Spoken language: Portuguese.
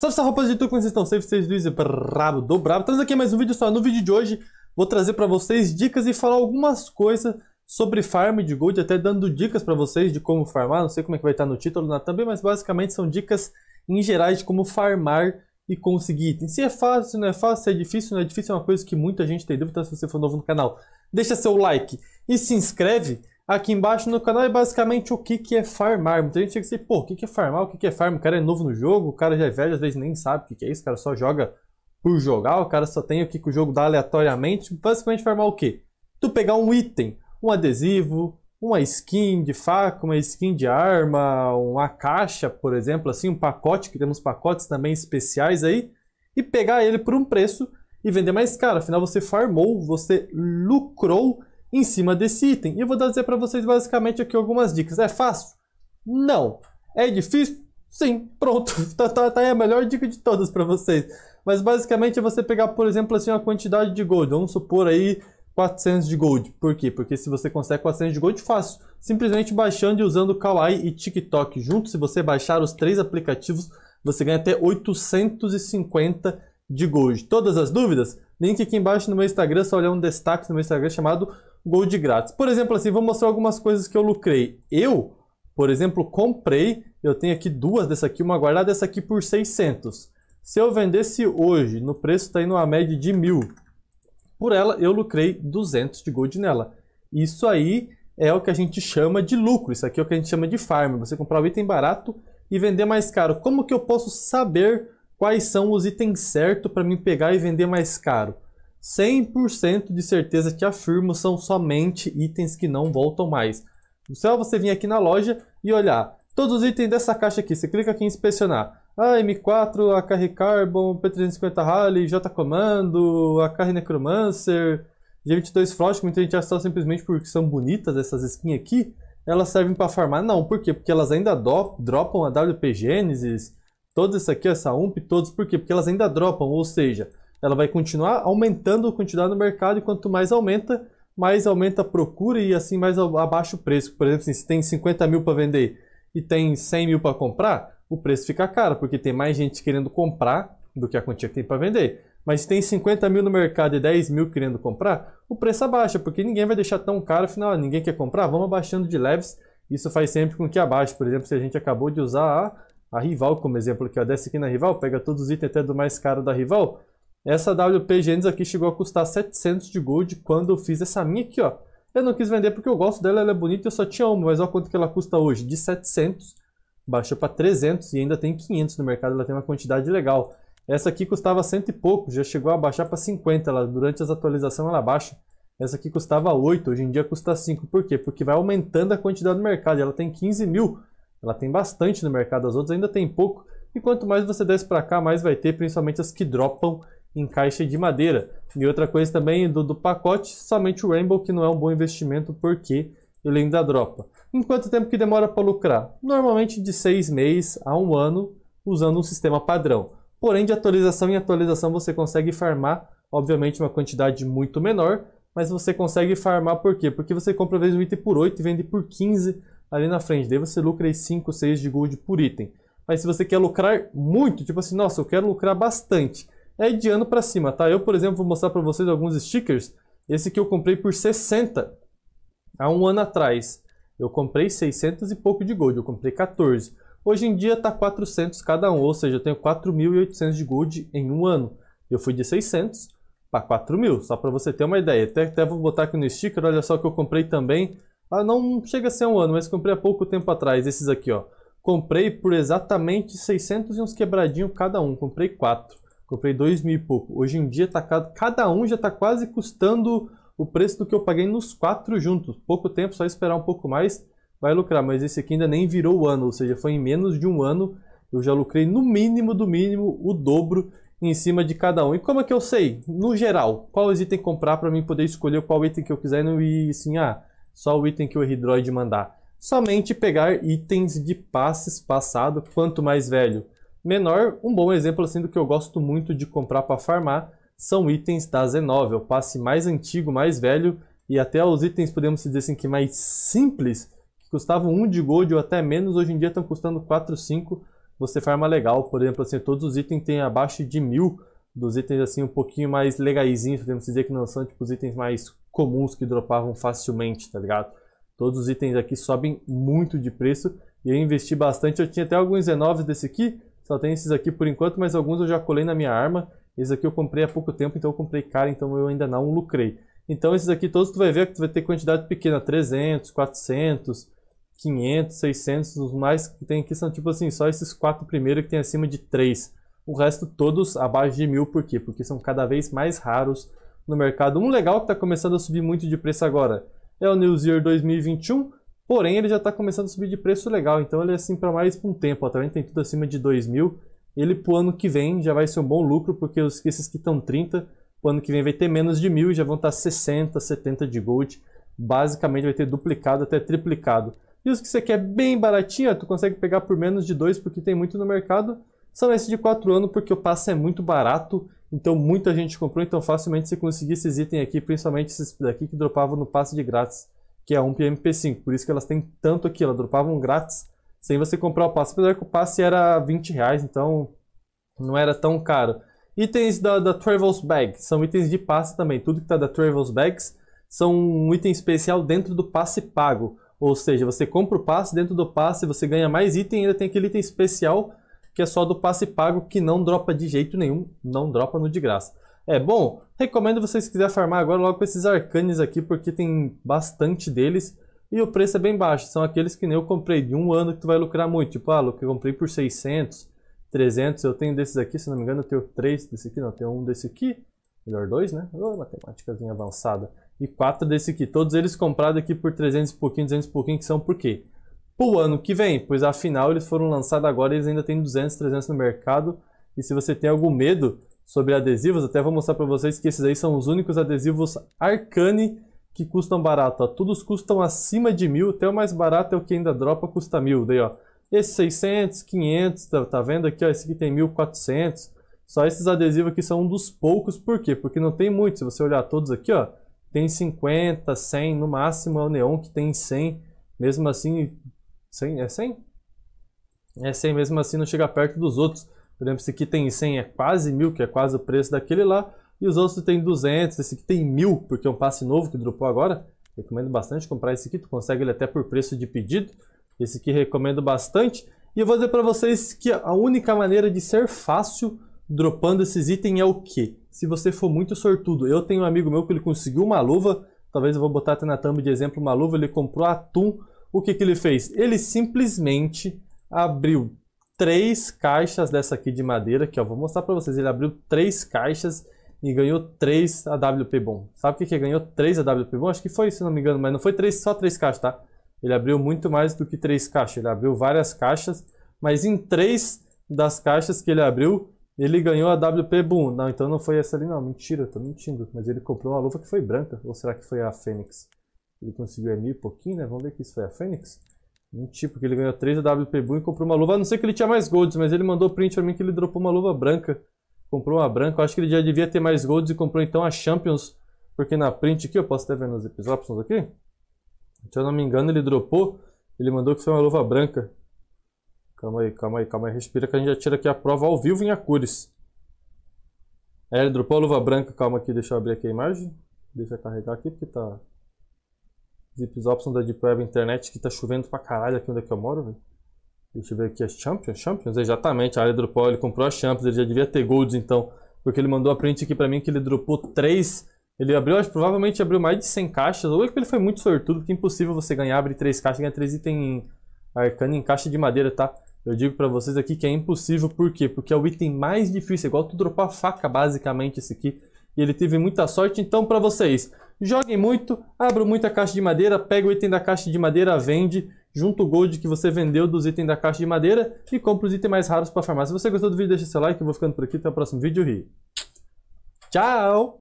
Salve, salve rapaziada de tudo, como vocês estão? Safe, vocês do Easy Brabo, do Brabo. Estamos aqui mais um vídeo só. No vídeo de hoje, vou trazer para vocês dicas e falar algumas coisas sobre farm de gold, até dando dicas para vocês de como farmar. Não sei como é que vai estar tá no título na também, mas basicamente são dicas em gerais de como farmar e conseguir itens. Se é fácil, se não é fácil, se é difícil, não é difícil, é uma coisa que muita gente tem dúvida. Então, se você for novo no canal, deixa seu like e se inscreve aqui embaixo no canal é basicamente o que, que é farmar. Muita gente chega e dizer pô, o que, que é farmar? O que, que é farmar O cara é novo no jogo, o cara já é velho, às vezes nem sabe o que, que é isso, o cara só joga por jogar, o cara só tem o que, que o jogo dá aleatoriamente. Basicamente farmar o quê? Tu pegar um item, um adesivo, uma skin de faca, uma skin de arma, uma caixa, por exemplo, assim, um pacote, que temos pacotes também especiais aí, e pegar ele por um preço e vender mais caro. Afinal, você farmou, você lucrou em cima desse item. E eu vou dizer para vocês basicamente aqui algumas dicas. É fácil? Não. É difícil? Sim. Pronto. tá, tá, tá aí a melhor dica de todas para vocês. Mas basicamente é você pegar, por exemplo, assim, uma quantidade de gold. Vamos supor aí 400 de gold. Por quê? Porque se você consegue 400 de gold fácil, simplesmente baixando e usando Kawaii e TikTok junto, se você baixar os três aplicativos, você ganha até 850 de gold. Todas as dúvidas? Link aqui embaixo no meu Instagram, só olhar um destaque no meu Instagram chamado Gold grátis. Por exemplo, assim, vou mostrar algumas coisas que eu lucrei. Eu, por exemplo, comprei, eu tenho aqui duas dessa aqui, uma guardada dessa aqui por 600. Se eu vendesse hoje, no preço está indo uma média de mil. Por ela, eu lucrei 200 de gold nela. Isso aí é o que a gente chama de lucro. Isso aqui é o que a gente chama de farm. Você comprar o um item barato e vender mais caro. Como que eu posso saber quais são os itens certos para mim pegar e vender mais caro? 100% de certeza te afirmo são somente itens que não voltam mais. No céu, você vir aqui na loja e olhar todos os itens dessa caixa aqui. Você clica aqui em inspecionar. Ah, a M4, a Carre Carbon, P350 Rally, J Comando, a Carre Necromancer, G22 Frost, muita gente acha só simplesmente porque são bonitas essas skins aqui. Elas servem para farmar? Não, por quê? Porque elas ainda do, dropam a WP Genesis, toda isso aqui, essa UMP, todos, por quê? Porque elas ainda dropam, ou seja, ela vai continuar aumentando a quantidade no mercado e quanto mais aumenta, mais aumenta a procura e assim mais abaixo o preço. Por exemplo, assim, se tem 50 mil para vender e tem 100 mil para comprar, o preço fica caro, porque tem mais gente querendo comprar do que a quantia que tem para vender. Mas se tem 50 mil no mercado e 10 mil querendo comprar, o preço abaixa, porque ninguém vai deixar tão caro, afinal, ninguém quer comprar, vamos abaixando de leves. Isso faz sempre com que abaixe. Por exemplo, se a gente acabou de usar a, a rival como exemplo, que desce aqui na rival, pega todos os itens até do mais caro da rival, essa WP Genes aqui chegou a custar 700 de gold quando eu fiz essa minha aqui, ó. Eu não quis vender porque eu gosto dela, ela é bonita e eu só tinha uma, mas olha quanto que ela custa hoje. De 700, baixou para 300 e ainda tem 500 no mercado, ela tem uma quantidade legal. Essa aqui custava cento e pouco, já chegou a baixar para 50, ela, durante as atualizações ela baixa. Essa aqui custava 8, hoje em dia custa 5. Por quê? Porque vai aumentando a quantidade do mercado, ela tem 15 mil. Ela tem bastante no mercado, as outras ainda tem pouco. E quanto mais você desce para cá, mais vai ter, principalmente as que dropam em caixa de madeira. E outra coisa também do, do pacote, somente o Rainbow, que não é um bom investimento porque ele ainda dropa. Em quanto tempo que demora para lucrar? Normalmente de seis meses a um ano usando um sistema padrão. Porém, de atualização em atualização você consegue farmar, obviamente, uma quantidade muito menor, mas você consegue farmar por quê? Porque você compra vez um item por 8 e vende por 15 ali na frente. Daí você lucra aí 5, 6 de gold por item. Mas se você quer lucrar muito, tipo assim, nossa, eu quero lucrar bastante é de ano para cima, tá? Eu, por exemplo, vou mostrar para vocês alguns stickers. Esse que eu comprei por 60 há um ano atrás. Eu comprei 600 e pouco de gold, eu comprei 14. Hoje em dia tá 400 cada um, ou seja, eu tenho 4.800 de gold em um ano. Eu fui de 600 para 4.000, só para você ter uma ideia. Até, até vou botar aqui no sticker, olha só que eu comprei também. Ah, não chega a ser um ano, mas comprei há pouco tempo atrás, esses aqui, ó. Comprei por exatamente 600 e uns quebradinhos cada um, comprei 4. Comprei dois mil e pouco. Hoje em dia, tá, cada um já está quase custando o preço do que eu paguei nos quatro juntos. Pouco tempo, só esperar um pouco mais, vai lucrar. Mas esse aqui ainda nem virou o ano, ou seja, foi em menos de um ano. Eu já lucrei no mínimo do mínimo o dobro em cima de cada um. E como é que eu sei, no geral, quais item comprar para mim poder escolher qual item que eu quiser e não ir assim, ah, só o item que o Hydroid mandar? Somente pegar itens de passes passado, quanto mais velho, menor. Um bom exemplo assim do que eu gosto muito de comprar para farmar são itens da Zenov, é o passe mais antigo, mais velho e até os itens, podemos dizer assim, que mais simples, que custavam 1 um de gold ou até menos, hoje em dia estão custando 4, 5, você farma legal. Por exemplo, assim, todos os itens têm abaixo de mil, dos itens assim um pouquinho mais legaisinhos, podemos dizer que não são tipo os itens mais comuns que dropavam facilmente, tá ligado? Todos os itens aqui sobem muito de preço e eu investi bastante, eu tinha até alguns Zenovs desse aqui, só tem esses aqui por enquanto, mas alguns eu já colei na minha arma. Esses aqui eu comprei há pouco tempo, então eu comprei caro, então eu ainda não lucrei. Então esses aqui todos tu vai ver que tu vai ter quantidade pequena, 300, 400, 500, 600, os mais que tem aqui são tipo assim, só esses quatro primeiros que tem acima de 3. O resto todos abaixo de mil, por quê? Porque são cada vez mais raros no mercado. Um legal que está começando a subir muito de preço agora é o New Year 2021, Porém, ele já está começando a subir de preço legal, então ele é assim para mais um tempo. Ó, também tem tudo acima de 2 mil. Ele para o ano que vem já vai ser um bom lucro, porque os, esses que estão 30, o ano que vem vai ter menos de mil e já vão estar tá 60, 70 de gold. Basicamente vai ter duplicado até triplicado. E os que você quer bem baratinho, ó, tu consegue pegar por menos de 2, porque tem muito no mercado. São esses de 4 anos, porque o passe é muito barato. Então muita gente comprou, então facilmente se conseguir esses itens aqui, principalmente esses daqui que dropavam no passe de grátis que é a pmp 5 Por isso que elas têm tanto aqui, elas dropavam grátis sem você comprar o passe. Apesar que o passe era 20 reais, então não era tão caro. Itens da, da Travels Bag, são itens de passe também. Tudo que está da Travels Bags são um item especial dentro do passe pago. Ou seja, você compra o passe, dentro do passe você ganha mais item e ainda tem aquele item especial que é só do passe pago que não dropa de jeito nenhum, não dropa no de graça é bom. Recomendo vocês quiserem farmar agora logo com esses arcanes aqui, porque tem bastante deles. E o preço é bem baixo, são aqueles que nem eu comprei de um ano que tu vai lucrar muito. Tipo, ah, eu comprei por 600, 300, eu tenho desses aqui, se não me engano eu tenho três desse aqui, não, eu tenho um desse aqui. Melhor dois, né? Oh, avançada. E quatro desse aqui, todos eles comprados aqui por 300 e pouquinho, 200 e pouquinho, que são por quê? Pro ano que vem, pois afinal eles foram lançados agora eles ainda têm 200, 300 no mercado. E se você tem algum medo, sobre adesivos. Até vou mostrar para vocês que esses aí são os únicos adesivos Arcane que custam barato. Ó. Todos custam acima de mil, até o mais barato é o que ainda dropa, custa mil. Daí, ó, esse 600, 500, tá, tá vendo aqui? Ó, esse aqui tem 1400. Só esses adesivos aqui são um dos poucos, por quê? Porque não tem muito. Se você olhar todos aqui, ó, tem 50, 100, no máximo é o Neon que tem 100. Mesmo assim, 100? É 100? É 100, mesmo assim não chega perto dos outros. Por exemplo, esse aqui tem 100, é quase mil, que é quase o preço daquele lá. E os outros tem 200, esse aqui tem mil, porque é um passe novo que dropou agora. Recomendo bastante comprar esse aqui, tu consegue ele até por preço de pedido. Esse aqui recomendo bastante. E eu vou dizer para vocês que a única maneira de ser fácil dropando esses itens é o quê? Se você for muito sortudo. Eu tenho um amigo meu que ele conseguiu uma luva, talvez eu vou botar até na thumb de exemplo uma luva, ele comprou atum. O que, que ele fez? Ele simplesmente abriu três caixas dessa aqui de madeira, que eu vou mostrar para vocês. Ele abriu três caixas e ganhou 3 AWP bom. Sabe o que, que é ganhou 3 AWP bom? Acho que foi, se não me engano, mas não foi três, só 3 caixas, tá? Ele abriu muito mais do que 3 caixas, ele abriu várias caixas, mas em 3 das caixas que ele abriu, ele ganhou a WP Boom. Não, então não foi essa ali não, mentira, tô mentindo. Mas ele comprou uma luva que foi branca, ou será que foi a Fênix? Ele conseguiu a é mil e pouquinho, né? Vamos ver que isso foi a Fênix. Um tipo que ele ganhou 3 da WP Boom e comprou uma luva. A não ser que ele tinha mais golds, mas ele mandou print pra mim que ele dropou uma luva branca. Comprou uma branca. Eu acho que ele já devia ter mais golds e comprou então a Champions. Porque na print aqui, eu posso até ver nos episódios aqui. Se eu não me engano, ele dropou. Ele mandou que foi uma luva branca. Calma aí, calma aí, calma aí. Respira que a gente já tira aqui a prova ao vivo em Acures. É, ele dropou a luva branca. Calma aqui, deixa eu abrir aqui a imagem. Deixa eu carregar aqui porque tá opção da Deep Web Internet que tá chovendo pra caralho aqui onde é que eu moro, velho. Deixa eu ver aqui as Champions. Champions, exatamente. A área dropou, ele comprou as Champions, ele já devia ter golds então. Porque ele mandou a print aqui pra mim que ele dropou 3. Ele abriu, acho, provavelmente abriu mais de 100 caixas. Ou é ele foi muito sortudo, porque é impossível você ganhar, abrir 3 caixas, ganhar 3 itens arcana em caixa de madeira, tá? Eu digo pra vocês aqui que é impossível, por quê? Porque é o item mais difícil, é igual tu dropar a faca, basicamente, esse aqui. E ele teve muita sorte, então, pra vocês. Joguem muito, abram muita caixa de madeira, pega o item da caixa de madeira, vende, junto o gold que você vendeu dos itens da caixa de madeira e compra os itens mais raros para farmar. Se você gostou do vídeo, deixa seu like. Eu vou ficando por aqui. Até o próximo vídeo e tchau!